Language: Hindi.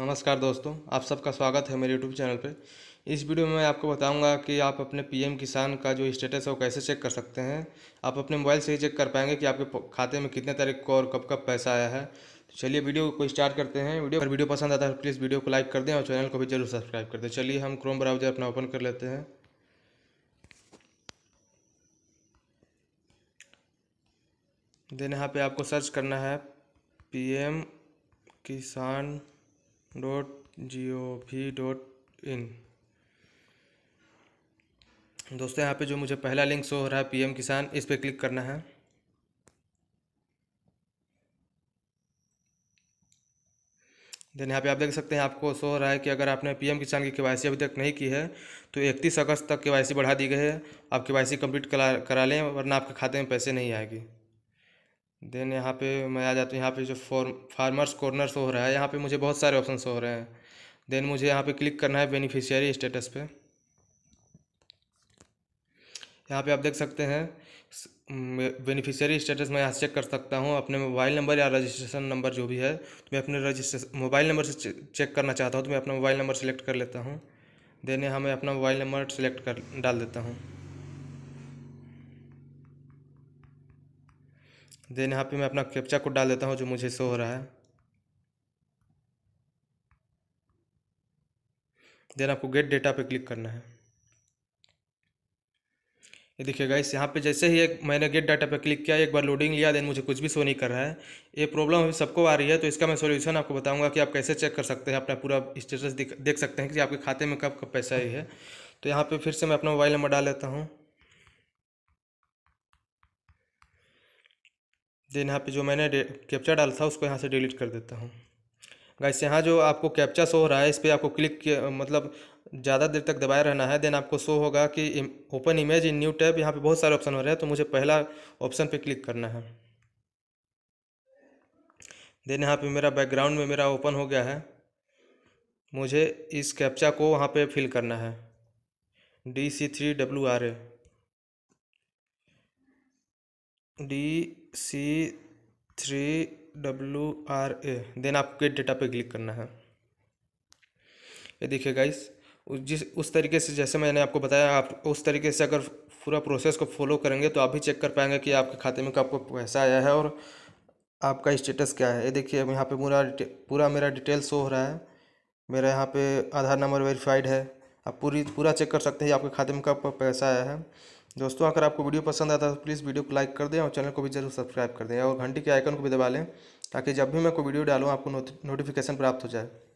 नमस्कार दोस्तों आप सबका स्वागत है मेरे यूट्यूब चैनल पे इस वीडियो में मैं आपको बताऊंगा कि आप अपने पीएम किसान का जो स्टेटस है वो कैसे चेक कर सकते हैं आप अपने मोबाइल से ही चेक कर पाएंगे कि आपके खाते में कितने तारीख को और कब कब पैसा आया है तो चलिए वीडियो को स्टार्ट करते हैं वीडियो अगर वीडियो पसंद आता है प्लीज़ तो वीडियो को लाइक कर दें और चैनल को भी जरूर सब्सक्राइब कर दें चलिए हम क्रोम ब्राउजर अपना ओपन कर लेते हैं देन यहाँ पर आपको सर्च करना है P Kisan dot G O V dot in दोस्तों यहाँ पे जो मुझे पहला लिंक शो हो रहा है पीएम किसान इस पर क्लिक करना है देन यहाँ पे आप देख सकते हैं आपको शो हो रहा है कि अगर आपने पीएम किसान की केवाईसी अभी तक नहीं की है तो इकतीस अगस्त तक केवाईसी बढ़ा दी गई है आप केवाईसी कंप्लीट करा करा लें वरना आपके खाते में पैसे नहीं आएगी देन यहाँ पे मैं आ जाता हूँ यहाँ पे जो फॉर्म फार्मर्स कॉर्नर हो रहा है यहाँ पे मुझे बहुत सारे ऑप्शन हो रहे हैं देन मुझे यहाँ पे क्लिक करना है बेनिफिशियरी स्टेटस पे यहाँ पे आप देख सकते हैं बेनिफिशियरी स्टेटस मैं यहाँ चेक कर सकता हूँ अपने मोबाइल नंबर या रजिस्ट्रेशन नंबर जो भी है तो मैं अपने रजिस्ट्रेशन मोबाइल नंबर से चेक करना चाहता हूँ तो मैं अपना मोबाइल नंबर सेलेक्ट कर लेता हूँ देन यहाँ मैं अपना मोबाइल नंबर सेलेक्ट कर डाल देता हूँ देन यहाँ पे मैं अपना कैप्चा कोड डाल देता हूँ जो मुझे शो हो रहा है देन आपको गेट डेटा पे क्लिक करना है ये देखिए गाइस यहाँ पे जैसे ही एक मैंने गेट डाटा पे क्लिक किया एक बार लोडिंग लिया देन मुझे कुछ भी शो नहीं कर रहा है ये प्रॉब्लम अभी सबको आ रही है तो इसका मैं सॉल्यूशन आपको बताऊंगा कि आप कैसे चेक कर सकते हैं अपना पूरा स्टेटस देख सकते हैं कि आपके खाते में कब कब पैसा आई है तो यहाँ पे फिर से मैं अपना मोबाइल नंबर डाल लेता हूँ देन यहाँ पे जो मैंने कैप्चा डाला था उसको यहाँ से डिलीट कर देता हूँ गाइस यहाँ जो आपको कैप्चा शो हो रहा है इस पर आपको क्लिक मतलब ज़्यादा देर तक दबाए रहना है देन आपको शो होगा कि open image in new tab यहाँ पे बहुत सारे ऑप्शन हो रहे हैं तो मुझे पहला ऑप्शन पे क्लिक करना है देन यहाँ पे मेरा बैकग्राउंड में मेरा ओपन हो गया है मुझे इस कैप्चा को वहाँ पे फिल करना है D C three W R A D C three W R A then आपको गेट डेटा पे क्लिक करना है ये देखिए गाइस जिस उस तरीके से जैसे मैंने आपको बताया आप उस तरीके से अगर पूरा प्रोसेस को फॉलो करेंगे तो आप भी चेक कर पाएंगे कि आपके खाते में कब को पैसा आया है और आपका स्टेटस क्या है ये देखिए अब यहाँ पे पूरा पूरा मेरा डिटेल शो हो रहा है मेरा यहाँ पे आधार नंबर वेरीफाइड है आप पूरी पूरा चेक कर सकते हैं आपके खाते में कब पैसा आया है दोस्तों अगर आपको वीडियो पसंद आता है तो प्लीज़ वीडियो को लाइक कर दें और चैनल को भी जरूर सब्सक्राइब कर दें और घंटी के आइकन को भी दबा लें ताकि जब भी मैं कोई वीडियो डालूँ आपको नोटिफिकेशन प्राप्त हो जाए